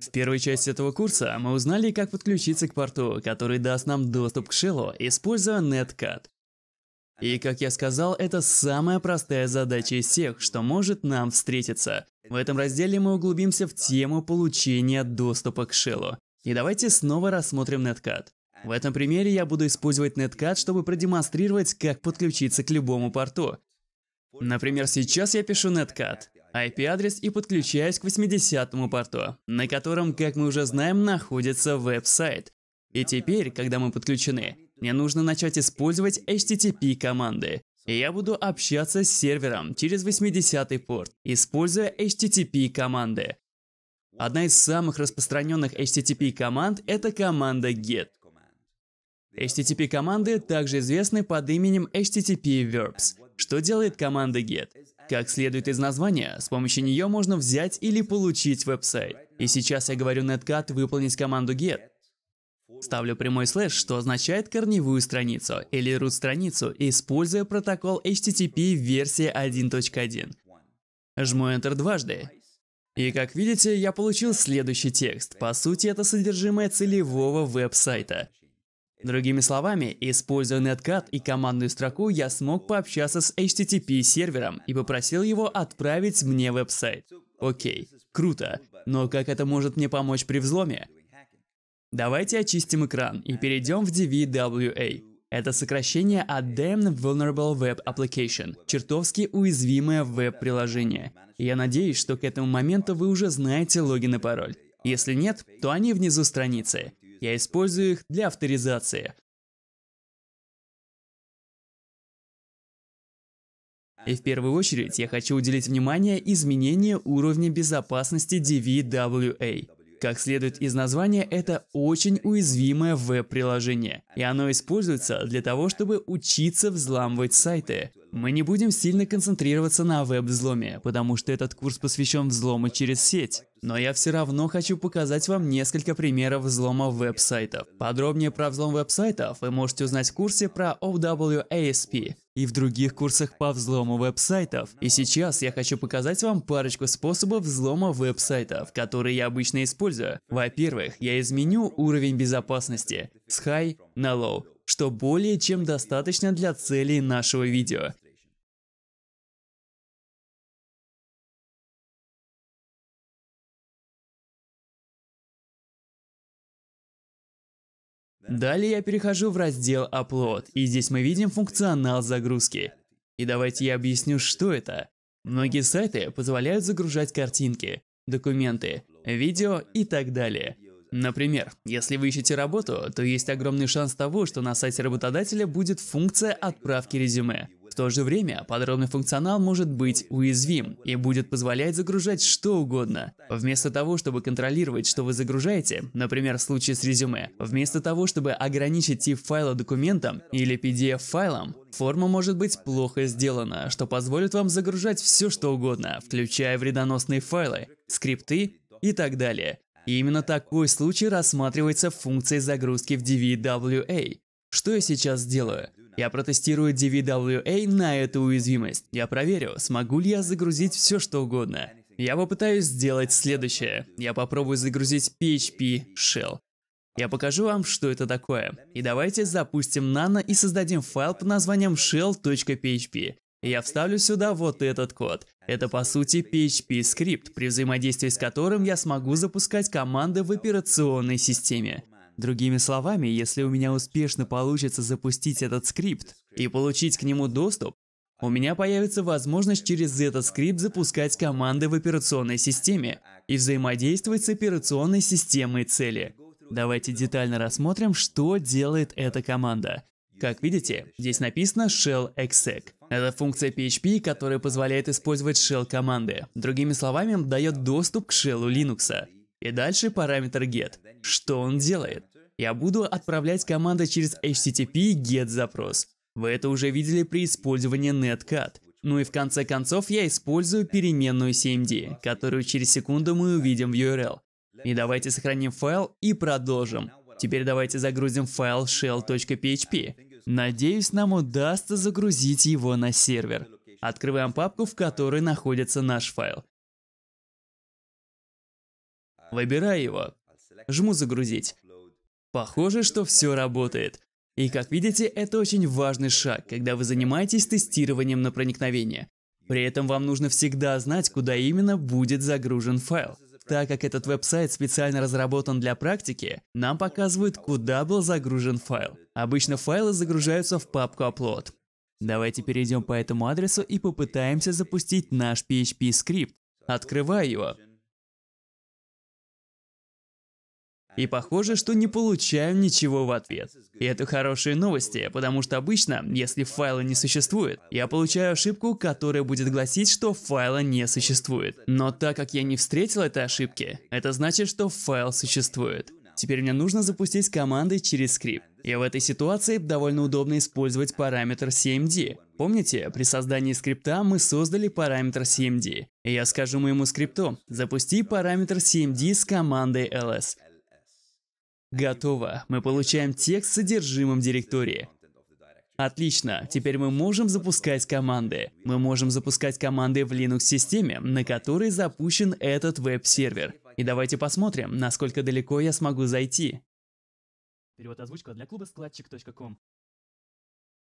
В первой части этого курса мы узнали, как подключиться к порту, который даст нам доступ к шеллу, используя Netcat. И, как я сказал, это самая простая задача из всех, что может нам встретиться. В этом разделе мы углубимся в тему получения доступа к шеллу. И давайте снова рассмотрим Netcat. В этом примере я буду использовать Netcat, чтобы продемонстрировать, как подключиться к любому порту. Например, сейчас я пишу Netcat, IP-адрес и подключаюсь к 80-му порту, на котором, как мы уже знаем, находится веб-сайт. И теперь, когда мы подключены, мне нужно начать использовать HTTP команды. И я буду общаться с сервером через 80-й порт, используя HTTP команды. Одна из самых распространенных HTTP команд – это команда GET. HTTP команды также известны под именем HTTP verbs. Что делает команда GET? Как следует из названия, с помощью нее можно взять или получить веб-сайт. И сейчас я говорю netcat выполнить команду get. Ставлю прямой слэш, что означает корневую страницу или root страницу, используя протокол HTTP версии 1.1. Жму Enter дважды. И как видите, я получил следующий текст. По сути, это содержимое целевого веб-сайта. Другими словами, используя Netcat и командную строку, я смог пообщаться с HTTP-сервером и попросил его отправить мне веб-сайт. Окей, круто, но как это может мне помочь при взломе? Давайте очистим экран и перейдем в DVWA. Это сокращение от Damn Vulnerable Web Application, чертовски уязвимое веб-приложение. Я надеюсь, что к этому моменту вы уже знаете логин и пароль. Если нет, то они внизу страницы. Я использую их для авторизации. И в первую очередь я хочу уделить внимание изменению уровня безопасности DVWA. Как следует из названия, это очень уязвимое веб-приложение, и оно используется для того, чтобы учиться взламывать сайты. Мы не будем сильно концентрироваться на веб-взломе, потому что этот курс посвящен взлому через сеть. Но я все равно хочу показать вам несколько примеров взлома веб-сайтов. Подробнее про взлом веб-сайтов вы можете узнать в курсе про OWASP и в других курсах по взлому веб-сайтов. И сейчас я хочу показать вам парочку способов взлома веб-сайтов, которые я обычно использую. Во-первых, я изменю уровень безопасности с High на Low что более чем достаточно для целей нашего видео. Далее я перехожу в раздел Upload, и здесь мы видим функционал загрузки. И давайте я объясню, что это. Многие сайты позволяют загружать картинки, документы, видео и так далее. Например, если вы ищете работу, то есть огромный шанс того, что на сайте работодателя будет функция отправки резюме. В то же время подробный функционал может быть уязвим и будет позволять загружать что угодно. Вместо того, чтобы контролировать, что вы загружаете, например, в случае с резюме, вместо того, чтобы ограничить тип файла документом или PDF-файлом, форма может быть плохо сделана, что позволит вам загружать все что угодно, включая вредоносные файлы, скрипты и так далее. И именно такой случай рассматривается в функции загрузки в DVWA. Что я сейчас сделаю? Я протестирую DVWA на эту уязвимость. Я проверю, смогу ли я загрузить все что угодно. Я попытаюсь сделать следующее. Я попробую загрузить PHP Shell. Я покажу вам, что это такое. И давайте запустим nano и создадим файл под названием shell.php. Я вставлю сюда вот этот код. Это по сути PHP-скрипт, при взаимодействии с которым я смогу запускать команды в операционной системе. Другими словами, если у меня успешно получится запустить этот скрипт и получить к нему доступ, у меня появится возможность через этот скрипт запускать команды в операционной системе и взаимодействовать с операционной системой цели. Давайте детально рассмотрим, что делает эта команда. Как видите, здесь написано shell exec. Это функция PHP, которая позволяет использовать shell команды. Другими словами, дает доступ к shell Linux. И дальше параметр get. Что он делает? Я буду отправлять команды через HTTP get запрос. Вы это уже видели при использовании netcat. Ну и в конце концов я использую переменную CMD, которую через секунду мы увидим в URL. И давайте сохраним файл и продолжим. Теперь давайте загрузим файл shell.php. Надеюсь, нам удастся загрузить его на сервер. Открываем папку, в которой находится наш файл. Выбираю его. Жму «Загрузить». Похоже, что все работает. И как видите, это очень важный шаг, когда вы занимаетесь тестированием на проникновение. При этом вам нужно всегда знать, куда именно будет загружен файл. Так как этот веб-сайт специально разработан для практики, нам показывают, куда был загружен файл. Обычно файлы загружаются в папку Upload. Давайте перейдем по этому адресу и попытаемся запустить наш PHP скрипт. Открываю его. И похоже, что не получаем ничего в ответ. И это хорошие новости, потому что обычно, если файла не существует, я получаю ошибку, которая будет гласить, что файла не существует. Но так как я не встретил этой ошибки, это значит, что файл существует. Теперь мне нужно запустить команды через скрипт. И в этой ситуации довольно удобно использовать параметр cmd. Помните, при создании скрипта мы создали параметр cmd. И я скажу моему скрипту, запусти параметр cmd с командой ls. Готово. Мы получаем текст с содержимым директории. Отлично, теперь мы можем запускать команды. Мы можем запускать команды в Linux-системе, на которой запущен этот веб-сервер. И давайте посмотрим, насколько далеко я смогу зайти. Перевод озвучка для клуба складчик.ком.